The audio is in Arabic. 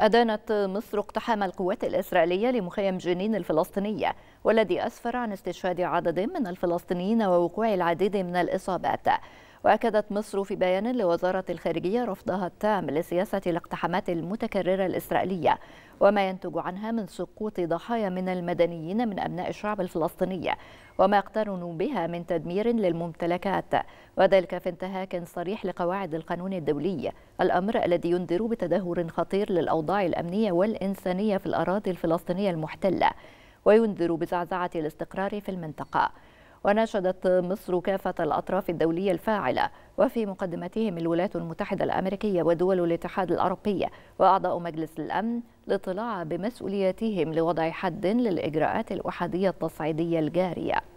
أدانت مصر اقتحام القوات الإسرائيلية لمخيم جنين الفلسطينية والذي أسفر عن استشهاد عدد من الفلسطينيين ووقوع العديد من الإصابات وأكدت مصر في بيان لوزارة الخارجية رفضها التام لسياسة الاقتحامات المتكررة الإسرائيلية وما ينتج عنها من سقوط ضحايا من المدنيين من أبناء الشعب الفلسطيني وما يقترن بها من تدمير للممتلكات وذلك في انتهاك صريح لقواعد القانون الدولي الأمر الذي ينذر بتدهور خطير للأوضاع الأمنية والإنسانية في الأراضي الفلسطينية المحتلة وينذر بزعزعة الاستقرار في المنطقة وناشدت مصر كافة الأطراف الدولية الفاعلة وفي مقدمتهم الولايات المتحدة الأمريكية ودول الاتحاد الأوروبي وأعضاء مجلس الأمن للطلاع بمسؤولياتهم لوضع حد للإجراءات الأحادية التصعيدية الجارية